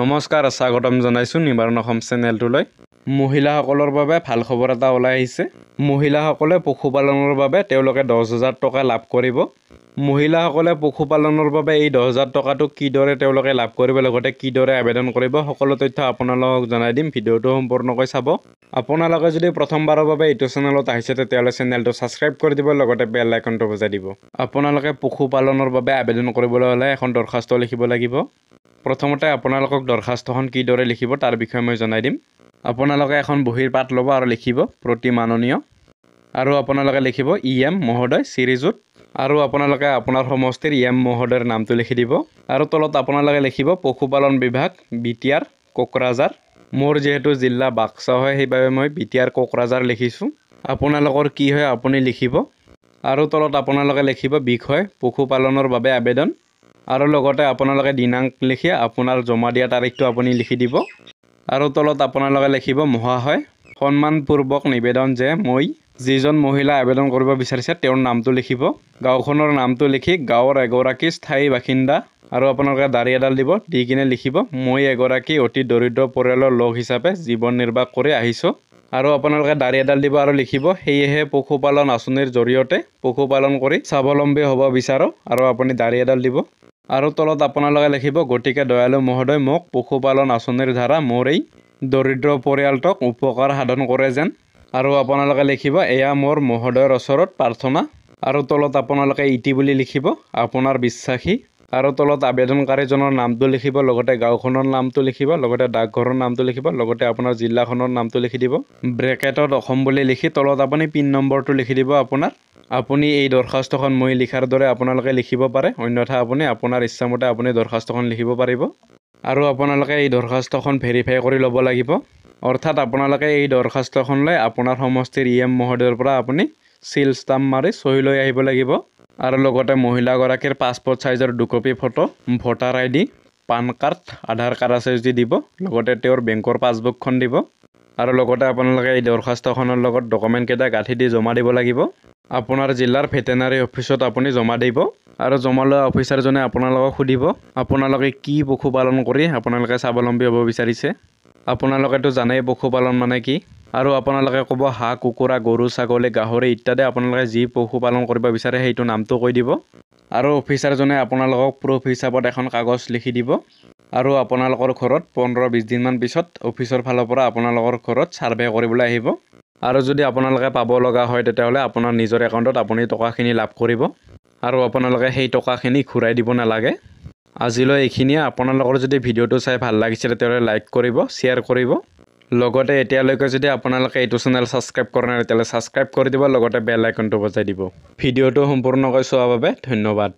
নমস্কাৰ স্বাগতম জনাইছোঁ নিবাৰণ অসম চেনেলটোলৈ মহিলাসকলৰ বাবে ভাল খবৰ এটা ওলাই আহিছে মহিলাসকলে পশুপালনৰ বাবে তেওঁলোকে দহ হাজাৰ টকা লাভ কৰিব মহিলাসকলে পশুপালনৰ বাবে এই দহ হাজাৰ টকাটো কিদৰে তেওঁলোকে লাভ কৰিব লগতে কিদৰে আবেদন কৰিব সকলো তথ্য আপোনালোকক জনাই দিম ভিডিঅ'টো সম্পূৰ্ণকৈ চাব আপোনালোকে যদি প্ৰথমবাৰৰ বাবে এইটো চেনেলত আহিছে তেতিয়াহ'লে চেনেলটো ছাবস্ক্ৰাইব কৰি দিব লগতে বেল আইকনটো বজাই দিব আপোনালোকে পশুপালনৰ বাবে আবেদন কৰিবলৈ হ'লে এখন দৰখাস্ত লিখিব লাগিব প্ৰথমতে আপোনালোকক দৰখাস্তখন কিদৰে লিখিব তাৰ বিষয়ে মই জনাই দিম আপোনালোকে এখন বহিৰ পাত ল'ব আৰু লিখিব প্ৰতি মাননীয় আৰু আপোনালোকে লিখিব ই এম মহোদয় শ্ৰীযুত আৰু আপোনালোকে আপোনাৰ সমষ্টিৰ ই এম মহোদয়ৰ নামটো লিখি দিব আৰু তলত আপোনালোকে লিখিব পশুপালন বিভাগ বি টি আৰ কোকৰাঝাৰ মোৰ যিহেতু জিলা বাক্সা হয় সেইবাবে মই বি টি আৰ কোকৰাঝাৰ লিখিছোঁ আপোনালোকৰ কি হয় আপুনি লিখিব আৰু তলত আপোনালোকে লিখিব বিষয় পশুপালনৰ বাবে আবেদন আৰু লগতে আপোনালোকে দিনাংক লিখি আপোনাৰ জমা দিয়া তাৰিখটো আপুনি লিখি দিব আৰু তলত আপোনালোকে লিখিব মহাশয় সন্মানপূৰ্বক নিবেদন যে মই যিজন মহিলাই আবেদন কৰিব বিচাৰিছে তেওঁৰ নামটো লিখিব গাঁওখনৰ নামটো লিখি গাঁৱৰ এগৰাকী স্থায়ী বাসিন্দা আৰু আপোনালোকে দাড়ি এডাল দিব দি কিনে লিখিব মই এগৰাকী অতি দৰিদ্ৰ পৰিয়ালৰ লগ হিচাপে জীৱন নিৰ্বাহ কৰি আহিছোঁ আৰু আপোনালোকে দাড়ি এডাল দিব আৰু লিখিব সেয়েহে পশুপালন আঁচনিৰ জৰিয়তে পশুপালন কৰি স্বাৱলম্বী হ'ব বিচাৰোঁ আৰু আপুনি দাড়ি এডাল দিব আৰু তলত আপোনালোকে লিখিব গতিকে দয়ালু মহোদয় মোক পশুপালন আঁচনিৰ দ্বাৰা মোৰ এই দৰিদ্ৰ পৰিয়ালটোক উপকাৰ সাধন কৰে যেন আৰু আপোনালোকে লিখিব এয়া মোৰ মহোদয়ৰ ওচৰত প্ৰাৰ্থনা আৰু তলত আপোনালোকে ইটি বুলি লিখিব আপোনাৰ বিশ্বাসী আৰু তলত আবেদনকাৰীজনৰ নামটো লিখিব লগতে গাঁওখনৰ নামটো লিখিব লগতে ডাকঘৰৰ নামটো লিখিব লগতে আপোনাৰ জিলাখনৰ নামটো লিখি দিব ব্ৰেকেটত অসম বুলি লিখি তলত আপুনি পিন নম্বৰটো লিখি দিব আপোনাৰ আপুনি এই দৰখাস্তখন মই লিখাৰ দৰে আপোনালোকে লিখিব পাৰে অন্যথা আপুনি আপোনাৰ ইচ্ছামতে আপুনি দৰখাস্তখন লিখিব পাৰিব আৰু আপোনালোকে এই দৰখাস্তখন ভেৰিফাই কৰি ল'ব লাগিব অৰ্থাৎ আপোনালোকে এই দৰখাস্তখন লৈ আপোনাৰ সমষ্টিৰ ই e এম মহোদয়ৰ পৰা আপুনি চিল ষ্টাম্প মাৰি চহী লৈ আহিব লাগিব আৰু লগতে মহিলাগৰাকীৰ পাছপৰ্ট চাইজৰ দুকপি photo voter I D PAN card Aadhaar card আছে যদি দিব লগতে তেওঁৰ বেংকৰ পাছবুকখন দিব আৰু লগতে আপোনালোকে এই দৰখাস্তখনৰ লগত ডকুমেণ্টকেইটা গাঁঠি দি জমা দিব লাগিব আপোনাৰ জিলাৰ ভেটেনাৰী অফিচত আপুনি জমা দিব আৰু জমা লোৱা অফিচাৰজনে আপোনালোকক সুধিব আপোনালোকে কি পশুপালন কৰি আপোনালোকে স্বাৱলম্বী হ'ব বিচাৰিছে আপোনালোকেতো জানেই পশুপালন মানে কি আৰু আপোনালোকে ক'ব হাঁহ কুকুৰা গৰু ছাগলী গাহৰি ইত্যাদি আপোনালোকে যি পশুপালন কৰিব বিচাৰে সেইটো নামটো কৈ দিব আৰু অফিচাৰজনে আপোনালোকক প্ৰুফ হিচাপত এখন কাগজ লিখি দিব আৰু আপোনালোকৰ ঘৰত পোন্ধৰ বিছ দিনমান পিছত অফিচৰ ফালৰ পৰা আপোনালোকৰ ঘৰত ছাৰ্ভে কৰিবলৈ আহিব আৰু যদি আপোনালোকে পাব লগা হয় তেতিয়াহ'লে আপোনাৰ নিজৰ একাউণ্টত আপুনি টকাখিনি লাভ কৰিব আৰু আপোনালোকে সেই টকাখিনি ঘূৰাই দিব নালাগে আজিলৈ এইখিনিয়ে আপোনালোকৰ যদি ভিডিঅ'টো চাই ভাল লাগিছে তেতিয়াহ'লে লাইক কৰিব শ্বেয়াৰ কৰিব লগতে এতিয়ালৈকে যদি আপোনালোকে এইটো চেনেল ছাবস্ক্ৰাইব কৰা নাই তেতিয়াহ'লে ছাবস্ক্ৰাইব কৰি দিব লগতে বেল আইকনটো বজাই দিব ভিডিঅ'টো সম্পূৰ্ণকৈ চোৱাৰ বাবে ধন্যবাদ